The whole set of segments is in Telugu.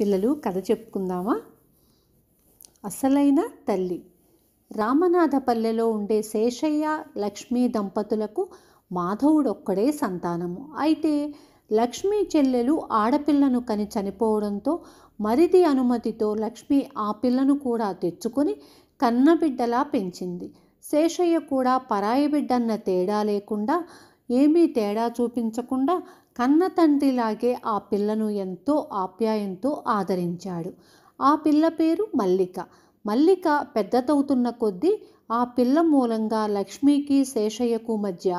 పిల్లలు కథ చెప్పుకుందామా అసలైన తల్లి రామనాథపల్లెలో ఉండే శేషయ్య లక్ష్మీ దంపతులకు మాధవుడొక్కడే సంతానము అయితే లక్ష్మీ చెల్లెలు ఆడపిల్లను కని చనిపోవడంతో మరిది అనుమతితో లక్ష్మి ఆ పిల్లను కూడా తెచ్చుకొని కన్నబిడ్డలా పెంచింది శేషయ్య కూడా పరాయి బిడ్డన్న తేడా లేకుండా ఏమీ తేడా చూపించకుండా కన్న తండ్రిలాగే ఆ పిల్లను ఎంతో ఆప్యాయంతో ఆదరించాడు ఆ పిల్ల పేరు మల్లిక మల్లిక పెద్దతవుతున్న కొద్దీ ఆ పిల్ల మూలంగా లక్ష్మికి శేషయ్యకు మధ్య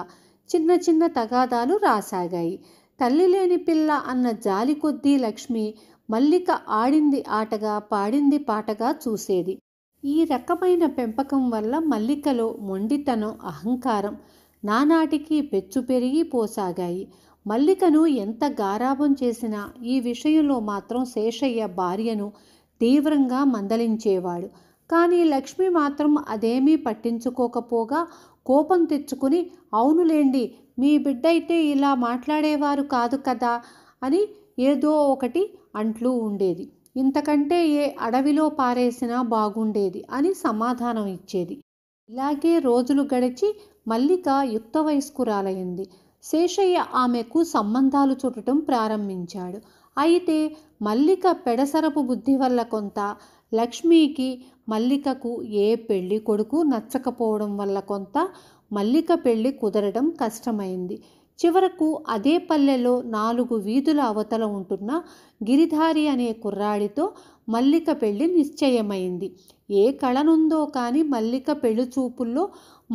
చిన్న చిన్న తగాదాలు రాసాగాయి తల్లి లేని పిల్ల అన్న జాలి కొద్దీ లక్ష్మి మల్లిక ఆడింది ఆటగా పాడింది పాటగా చూసేది ఈ రకమైన పెంపకం వల్ల మల్లికలో మొండితనం అహంకారం నానాటికి పెచ్చు పెరిగి పోసాగాయి మల్లికను ఎంత గారాభం చేసినా ఈ విషయంలో మాత్రం శేషయ్య భార్యను తీవ్రంగా మందలించేవాడు కానీ లక్ష్మి మాత్రం అదేమీ పట్టించుకోకపోగా కోపం తెచ్చుకుని అవునులేండి మీ బిడ్డైతే ఇలా మాట్లాడేవారు కాదు కదా అని ఏదో ఒకటి అంట్లు ఉండేది ఇంతకంటే ఏ అడవిలో పారేసినా బాగుండేది అని సమాధానం ఇచ్చేది ఇలాగే రోజులు గడిచి మల్లిక యుక్త వయస్కురాలైంది శేషయ్య ఆమెకు సంబంధాలు చుట్టడం ప్రారంభించాడు అయితే మల్లిక పెడసరపు బుద్ధి వల్ల కొంత లక్ష్మికి మల్లికకు ఏ పెళ్లి కొడుకు నచ్చకపోవడం వల్ల కొంత మల్లిక పెళ్లి కుదరడం కష్టమైంది చివరకు అదే పల్లెలో నాలుగు వీధుల అవతల ఉంటున్న గిరిధారి అనే కుర్రాడితో మల్లిక పెళ్లి నిశ్చయమైంది ఏ కళనుందో కానీ మల్లిక పెళ్లి చూపుల్లో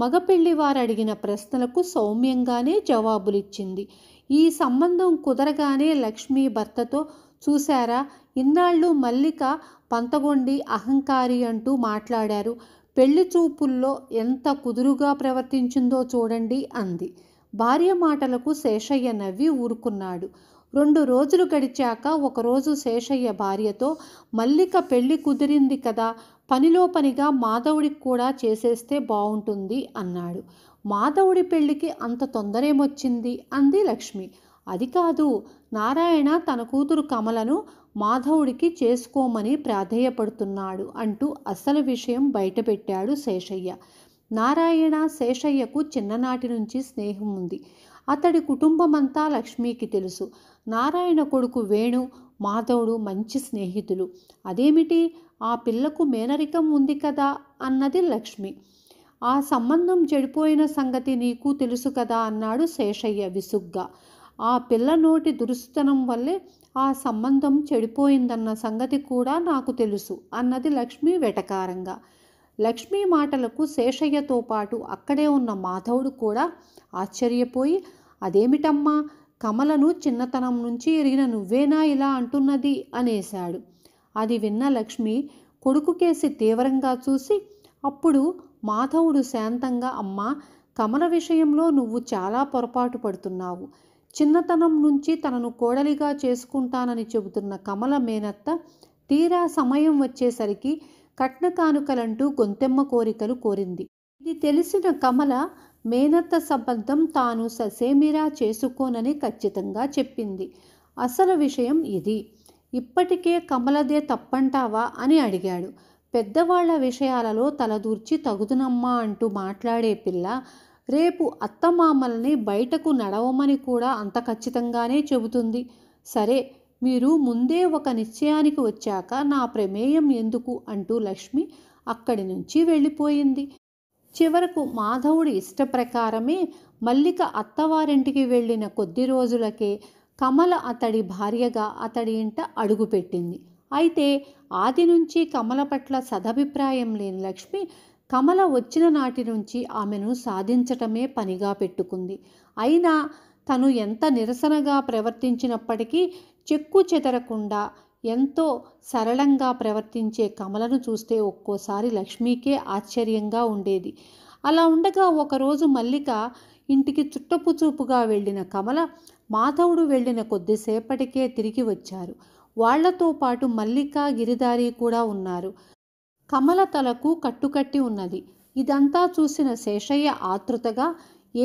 మగ పెళ్లివారు అడిగిన ప్రశ్నలకు సౌమ్యంగానే జవాబులిచ్చింది ఈ సంబంధం కుదరగానే లక్ష్మి భర్తతో చూశారా ఇన్నాళ్ళు మల్లిక పంతగొండి అహంకారి అంటూ మాట్లాడారు పెళ్లి చూపుల్లో ఎంత కుదురుగా ప్రవర్తించిందో చూడండి అంది భార్య మాటలకు శేషయ్య నవ్వి ఊరుకున్నాడు రెండు రోజులు గడిచాక ఒకరోజు శేషయ్య భార్యతో మల్లిక పెళ్లి కుదిరింది కదా పనిలో పనిగా మాధవుడికి కూడా చేసేస్తే బాగుంటుంది అన్నాడు మాధవుడి పెళ్లికి అంత తొందరేమొచ్చింది అంది లక్ష్మి అది కాదు నారాయణ తన కూతురు కమలను మాధవుడికి చేసుకోమని ప్రాధేయపడుతున్నాడు అంటూ అసలు విషయం బయటపెట్టాడు శేషయ్య నారాయణ శేషయ్యకు చిన్ననాటి నుంచి స్నేహం ఉంది అతడి కుటుంబమంతా లక్ష్మికి తెలుసు నారాయణ కొడుకు వేణు మాధవుడు మంచి స్నేహితులు అదేమిటి ఆ పిల్లకు మేనరికం ఉంది కదా అన్నది లక్ష్మి ఆ సంబంధం చెడిపోయిన సంగతి నీకు తెలుసు కదా అన్నాడు శేషయ్య విసుగ్గా ఆ పిల్ల నోటి దురుస్తనం వల్లే ఆ సంబంధం చెడిపోయిందన్న సంగతి కూడా నాకు తెలుసు అన్నది లక్ష్మి వెటకారంగా లక్ష్మి మాటలకు శేషయ్యతో పాటు అక్కడే ఉన్న మాధవుడు కూడా ఆశ్చర్యపోయి అదేమిటమ్మా కమలను చిన్నతనం నుంచి ఎరిగిన నువ్వేనా ఇలా అంటున్నది అనేశాడు అది విన్న లక్ష్మి కొడుకు కేసి తీవ్రంగా చూసి అప్పుడు మాధవుడు శాంతంగా అమ్మ కమల విషయంలో నువ్వు చాలా పొరపాటు పడుతున్నావు చిన్నతనం నుంచి తనను కోడలిగా చేసుకుంటానని చెబుతున్న కమల మేనత్త తీరా సమయం వచ్చేసరికి కట్న కానుకలంటూ గొంతెమ్మ కోరికలు కోరింది ఇది తెలిసిన కమల మేనత్త సంబంధం తాను ససేమిరా చేసుకోనని ఖచ్చితంగా చెప్పింది అసలు విషయం ఇది ఇప్పటికే కమలదే తప్పంటావా అని అడిగాడు పెద్దవాళ్ల విషయాలలో తలదూర్చి తగుదునమ్మా అంటూ మాట్లాడే పిల్ల రేపు అత్తమామల్ని బయటకు నడవమని కూడా అంత ఖచ్చితంగానే చెబుతుంది సరే మీరు ముందే ఒక నిశ్చయానికి వచ్చాక నా ప్రమేయం ఎందుకు అంటూ లక్ష్మి అక్కడి నుంచి వెళ్ళిపోయింది చివరకు మాధవుడి ఇష్టప్రకారమే మల్లిక అత్తవారింటికి వెళ్ళిన కొద్ది రోజులకే కమల అతడి భార్యగా అతడి ఇంట అడుగుపెట్టింది అయితే ఆది నుంచి కమల పట్ల సదభిప్రాయం లేని లక్ష్మి కమల వచ్చిన నాటి నుంచి ఆమెను సాధించటమే పనిగా పెట్టుకుంది అయినా తను ఎంత నిరసనగా ప్రవర్తించినప్పటికీ చెక్కు చెదరకుండా ఎంతో సరళంగా ప్రవర్తించే కమలను చూస్తే ఒక్కోసారి లక్ష్మికే ఆశ్చర్యంగా ఉండేది అలా ఉండగా ఒకరోజు మల్లిక ఇంటికి చుట్టపు చూపుగా వెళ్ళిన కమల మాధవుడు వెళ్ళిన కొద్దిసేపటికే తిరిగి వచ్చారు వాళ్లతో పాటు మల్లిక గిరిదారి కూడా ఉన్నారు కమల తలకు కట్టుకట్టి ఉన్నది ఇదంతా చూసిన శేషయ్య ఆతృతగా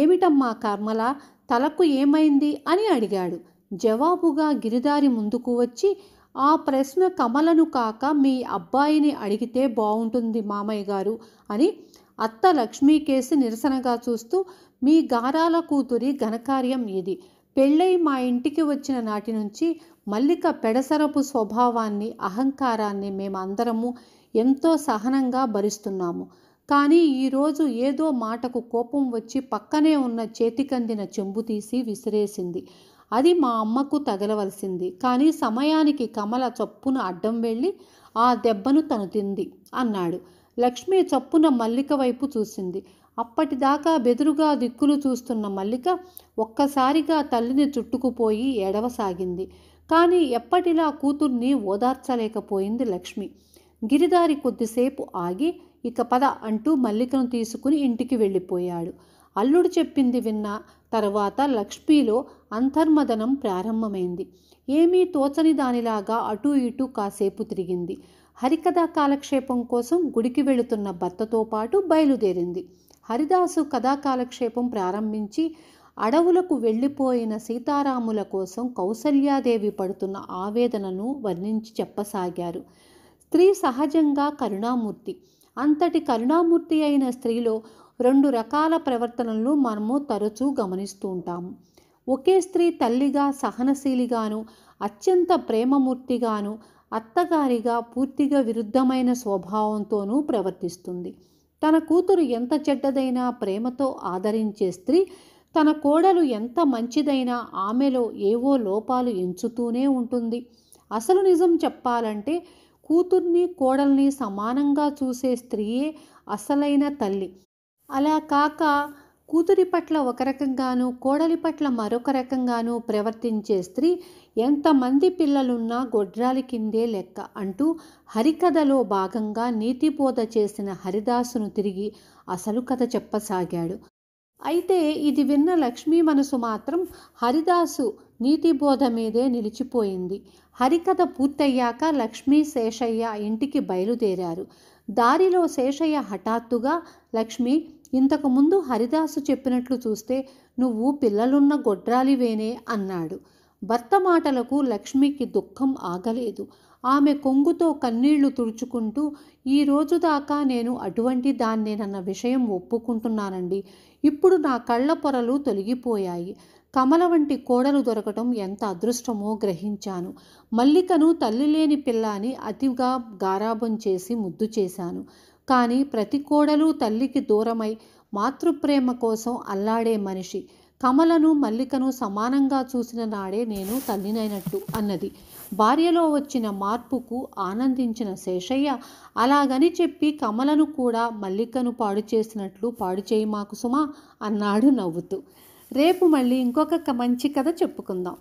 ఏమిటమ్మా కర్మల తలకు ఏమైంది అని అడిగాడు జవాబుగా గిరిదారి ముందుకు వచ్చి ఆ ప్రశ్న కమలను కాక మీ అబ్బాయిని అడిగితే బాగుంటుంది మామయ్య గారు అని అత్త లక్ష్మీ కేసి నిరసనగా చూస్తూ మీ గారాల కూతురి ఘనకార్యం ఇది పెళ్ళై మా ఇంటికి వచ్చిన నాటి నుంచి మల్లిక పెడసరపు స్వభావాన్ని అహంకారాన్ని మేమందరము ఎంతో సహనంగా భరిస్తున్నాము కానీ ఈరోజు ఏదో మాటకు కోపం వచ్చి పక్కనే ఉన్న చేతికందిన చెంబు తీసి విసిరేసింది అది మా అమ్మకు తగలవలసింది కానీ సమయానికి కమల చప్పున అడ్డం వెళ్ళి ఆ దెబ్బను తను తింది అన్నాడు లక్ష్మి చప్పున మల్లిక వైపు చూసింది అప్పటిదాకా బెదురుగా దిక్కులు చూస్తున్న మల్లిక ఒక్కసారిగా తల్లిని చుట్టుకుపోయి ఎడవసాగింది కానీ ఎప్పటిలా కూతుర్ని ఓదార్చలేకపోయింది లక్ష్మి గిరిదారి కొద్దిసేపు ఆగి ఇక పద అంటూ మల్లికను తీసుకుని ఇంటికి వెళ్ళిపోయాడు అల్లుడు చెప్పింది విన్న తర్వాత లక్ష్మీలో అంతర్మదనం ప్రారంభమైంది ఏమీ తోచని దానిలాగా అటూ ఇటూ కాసేపు తిరిగింది హరికథా కాలక్షేపం కోసం గుడికి వెళుతున్న భర్తతో పాటు బయలుదేరింది హరిదాసు కథా కాలక్షేపం ప్రారంభించి అడవులకు వెళ్ళిపోయిన సీతారాముల కోసం కౌసల్యాదేవి పడుతున్న ఆవేదనను వర్ణించి చెప్పసాగారు స్త్రీ సహజంగా కరుణామూర్తి అంతటి కరుణామూర్తి అయిన స్త్రీలో రెండు రకాల ప్రవర్తనలను మనము తరచూ గమనిస్తూ ఉంటాము ఒకే స్త్రీ తల్లిగా సహనశీలిగాను అత్యంత ప్రేమమూర్తిగాను అత్తగారిగా పూర్తిగా విరుద్ధమైన స్వభావంతోనూ ప్రవర్తిస్తుంది తన కూతురు ఎంత చెడ్డదైనా ప్రేమతో ఆదరించే స్త్రీ తన కోడలు ఎంత మంచిదైనా ఆమెలో ఏవో లోపాలు ఎంచుతూనే ఉంటుంది అసలు నిజం చెప్పాలంటే కూతుర్ని కోడల్ని సమానంగా చూసే స్త్రీయే అసలైన తల్లి అలా కాక కూతురి పట్ల ఒక రకంగాను కోడలి పట్ల మరొక రకంగాను ప్రవర్తించే స్త్రీ ఎంతమంది పిల్లలున్నా గొడ్రాలి కిందే లెక్క అంటూ హరికథలో భాగంగా నీతిబోధ చేసిన హరిదాసును తిరిగి అసలు కథ చెప్పసాగాడు అయితే ఇది విన్న లక్ష్మీ మనసు మాత్రం హరిదాసు నీతిబోధ మీదే నిలిచిపోయింది హరికథ పూర్తయ్యాక లక్ష్మీ శేషయ్య ఇంటికి బయలుదేరారు దారిలో శేషయ్య హఠాత్తుగా లక్ష్మి ఇంతకుముందు హరిదాసు చెప్పినట్లు చూస్తే నువ్వు పిల్లలున్న గొడ్రాలివేనే అన్నాడు భర్త మాటలకు లక్ష్మికి దుఃఖం ఆగలేదు ఆమె కొంగుతో కన్నీళ్లు తుడుచుకుంటూ ఈ రోజు దాకా నేను అటువంటి దాన్నేనన్న విషయం ఒప్పుకుంటున్నానండి ఇప్పుడు నా కళ్ళ పొరలు తొలగిపోయాయి కమల వంటి కోడలు దొరకటం ఎంత అదృష్టమో గ్రహించాను మల్లికను తల్లి లేని పిల్ల అని అతిగా గారాబం చేసి ముద్దు చేశాను కానీ ప్రతి కోడలు తల్లికి దూరమై మాతృప్రేమ కోసం అల్లాడే మనిషి కమలను మల్లికను సమానంగా చూసిన నాడే నేను తల్లినైనట్టు అన్నది భార్యలో వచ్చిన మార్పుకు ఆనందించిన శేషయ్య అలాగని చెప్పి కమలను కూడా మల్లికను పాడు చేసినట్లు పాడు చేయి మాకు సుమా అన్నాడు నవ్వుతూ రేపు మళ్ళీ ఇంకొక మంచి కథ చెప్పుకుందాం